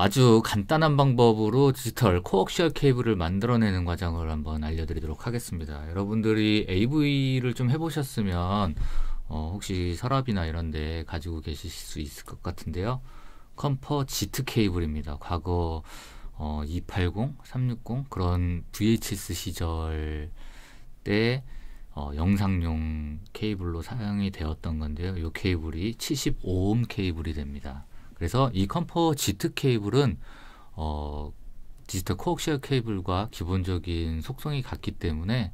아주 간단한 방법으로 디지털 코액셜 케이블을 만들어내는 과정을 한번 알려드리도록 하겠습니다. 여러분들이 AV를 좀 해보셨으면 어, 혹시 서랍이나 이런데 가지고 계실 수 있을 것 같은데요. 컴퍼 지트 케이블입니다. 과거 어, 280, 360 그런 VHS 시절 때 어, 영상용 케이블로 사용이 되었던 건데요. 이 케이블이 75옴 케이블이 됩니다. 그래서 이 컴포지트 케이블은 어, 디지털 코액시얼 케이블과 기본적인 속성이 같기 때문에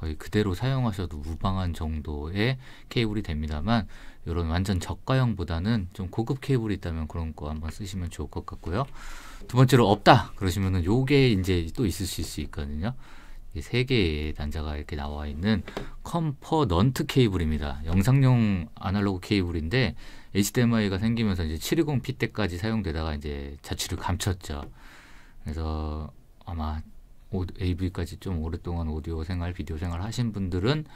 거의 그대로 사용하셔도 무방한 정도의 케이블이 됩니다만 이런 완전 저가형보다는 좀 고급 케이블이 있다면 그런 거 한번 쓰시면 좋을 것 같고요. 두 번째로 없다 그러시면은 요게 이제 또 있을 수 있거든요. 세 개의 단자가 이렇게 나와 있는 컴퍼넌트 케이블입니다. 영상용 아날로그 케이블인데 HDMI가 생기면서 이제 720p 때까지 사용되다가 이제 자취를 감췄죠. 그래서 아마 AV까지 좀 오랫동안 오디오 생활, 비디오 생활 하신 분들은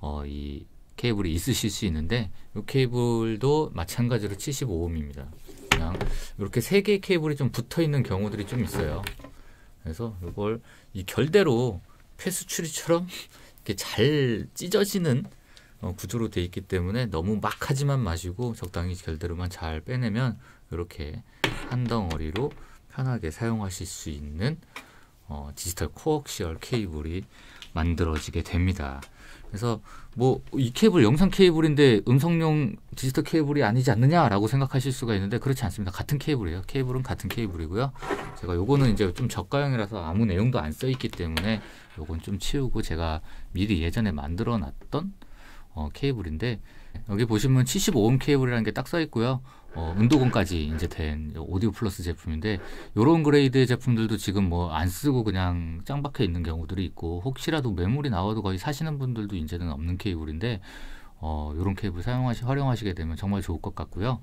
어, 이 케이블이 있으실 수 있는데 이 케이블도 마찬가지로 75옴입니다. 그냥 이렇게 세 개의 케이블이 좀 붙어 있는 경우들이 좀 있어요. 그래서 이걸 이 결대로 폐수추리처럼 이렇게 잘 찢어지는 어, 구조로 되어 있기 때문에 너무 막하지만 마시고 적당히 결대로만 잘 빼내면 이렇게 한 덩어리로 편하게 사용하실 수 있는 어, 디지털 코어시얼 케이블이 만들어지게 됩니다. 그래서 뭐 이 케이블 영상 케이블인데 음성용 디지털 케이블이 아니지 않느냐라고 생각하실 수가 있는데 그렇지 않습니다. 같은 케이블이에요. 케이블은 같은 케이블이고요. 제가 요거는 이제 좀 저가형이라서 아무 내용도 안써 있기 때문에 요건 좀 치우고 제가 미리 예전에 만들어 놨던 어, 케이블인데 여기 보시면 75옴 케이블이라는 게 딱써 있고요. 어, 은도공까지 이제 된 오디오 플러스 제품인데 요런 그레이드의 제품들도 지금 뭐 안 쓰고 그냥 짱박혀 있는 경우들이 있고 혹시라도 매물이 나와도 거의 사시는 분들도 이제는 없는 케이블인데 어, 요런 케이블 사용하시 활용하시게 되면 정말 좋을 것 같고요.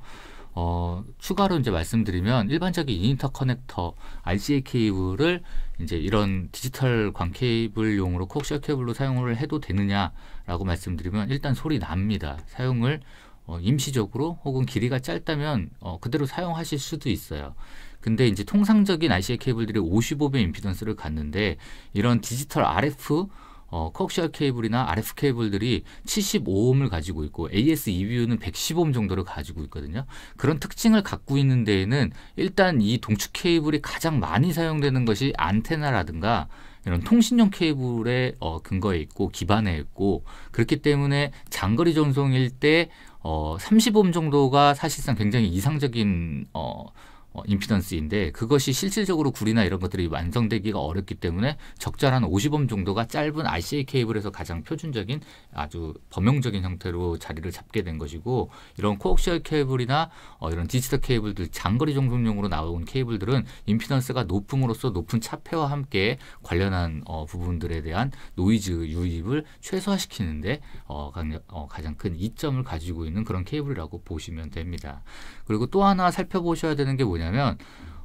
어, 추가로 이제 말씀드리면 일반적인 인터커넥터 RCA 케이블을 이제 이런 디지털 광 케이블용으로 콕셔 케이블로 사용을 해도 되느냐라고 말씀드리면 일단 소리 납니다. 사용을 어, 임시적으로 혹은 길이가 짧다면 어, 그대로 사용하실 수도 있어요. 근데 이제 통상적인 i c a 케이블들이 55배 임피던스를 갖는데 이런 디지털 RF 어, 코액셜 케이블이나 RF 케이블들이 75옴을 가지고 있고 AS EBU는 1 1 5옴 정도를 가지고 있거든요. 그런 특징을 갖고 있는 데에는 일단 이 동축 케이블이 가장 많이 사용되는 것이 안테나라든가 이런 통신용 케이블에 어, 근거에 있고 기반에 있고 그렇기 때문에 장거리 전송일 때 어, 30옴 정도가 사실상 굉장히 이상적인 어, 어, 임피던스인데 그것이 실질적으로 구리나 이런 것들이 완성되기가 어렵기 때문에 적절한 50옴 정도가 짧은 RCA 케이블에서 가장 표준적인 아주 범용적인 형태로 자리를 잡게 된 것이고 이런 코옥시얼 케이블이나 어, 이런 디지털 케이블들 장거리 종속용으로 나온 케이블들은 임피던스가 높음으로써 높은 차폐와 함께 관련한 어, 부분들에 대한 노이즈 유입을 최소화시키는데 어, 강력, 어, 가장 큰 이점을 가지고 있는 그런 케이블이라고 보시면 됩니다. 그리고 또 하나 살펴보셔야 되는 게 뭐냐 뭐냐면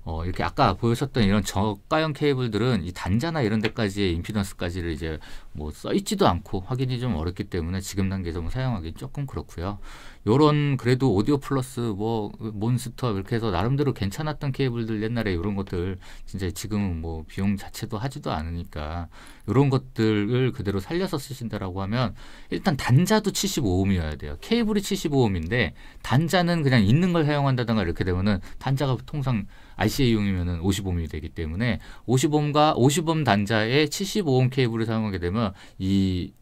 어, 이렇게 아까 보여줬던 이런 저가형 케이블들은 이 단자나 이런 데까지의 임피던스까지를 이제 뭐 써있지도 않고 확인이 좀 어렵기 때문에 지금 단계에서 뭐 사용하기 조금 그렇고요. 요런 그래도 오디오 플러스 뭐 몬스터 이렇게 해서 나름대로 괜찮았던 케이블들 옛날에 요런 것들 진짜 지금은 뭐 비용 자체도 하지도 않으니까 요런 것들을 그대로 살려서 쓰신다라고 하면 일단 단자도 75옴이어야 돼요. 케이블이 75옴인데 단자는 그냥 있는 걸 사용한다든가 이렇게 되면은 단자가 통상 ICA용이면은 50옴이 되기 때문에 50옴과 50옴 단자에 75옴 케이블을 사용하게 되면 이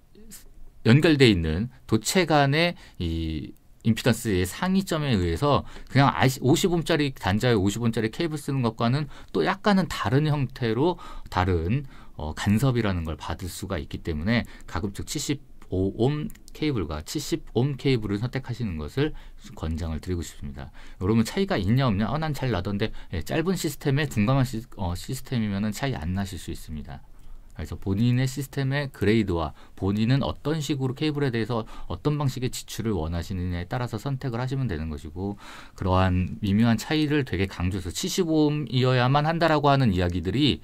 연결돼 있는 도체 간의 이 임피던스의 상위점에 의해서 그냥 50원짜리 단자에 50원짜리 케이블 쓰는 것과는 또 약간은 다른 형태로 다른 어, 간섭이라는 걸 받을 수가 있기 때문에 가급적 75옴 케이블과 70옴 케이블을 선택하시는 것을 권장을 드리고 싶습니다. 여러분 차이가 있냐 없냐? 어, 난잘 나던데 예, 짧은 시스템에 둔감한 시, 어, 스템이면 차이 안 나실 수 있습니다. 그래서 본인의 시스템의 그레이드와 본인은 어떤 식으로 케이블에 대해서 어떤 방식의 지출을 원하시느냐에 따라서 선택을 하시면 되는 것이고 그러한 미묘한 차이를 되게 강조해서 75음이어야만 한다라고 하는 이야기들이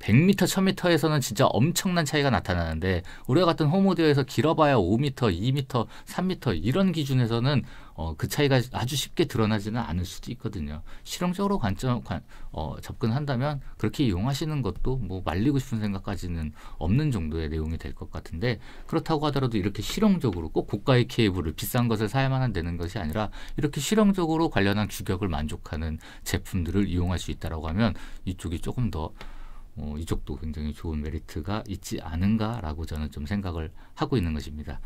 100m, 1000m에서는 진짜 엄청난 차이가 나타나는데 우리와 같은 호모드에서 길어봐야 5m, 2m, 3m 이런 기준에서는 어, 그 차이가 아주 쉽게 드러나지는 않을 수도 있거든요. 실용적으로 관점 관, 어, 접근한다면 그렇게 이용하시는 것도 뭐 말리고 싶은 생각까지는 없는 정도의 내용이 될 것 같은데 그렇다고 하더라도 이렇게 실용적으로 꼭 고가의 케이블을 비싼 것을 사야만 되는 것이 아니라 이렇게 실용적으로 관련한 규격을 만족하는 제품들을 이용할 수 있다라고 하면 이쪽이 조금 더 어, 이쪽도 굉장히 좋은 메리트가 있지 않은가라고 저는 좀 생각을 하고 있는 것입니다.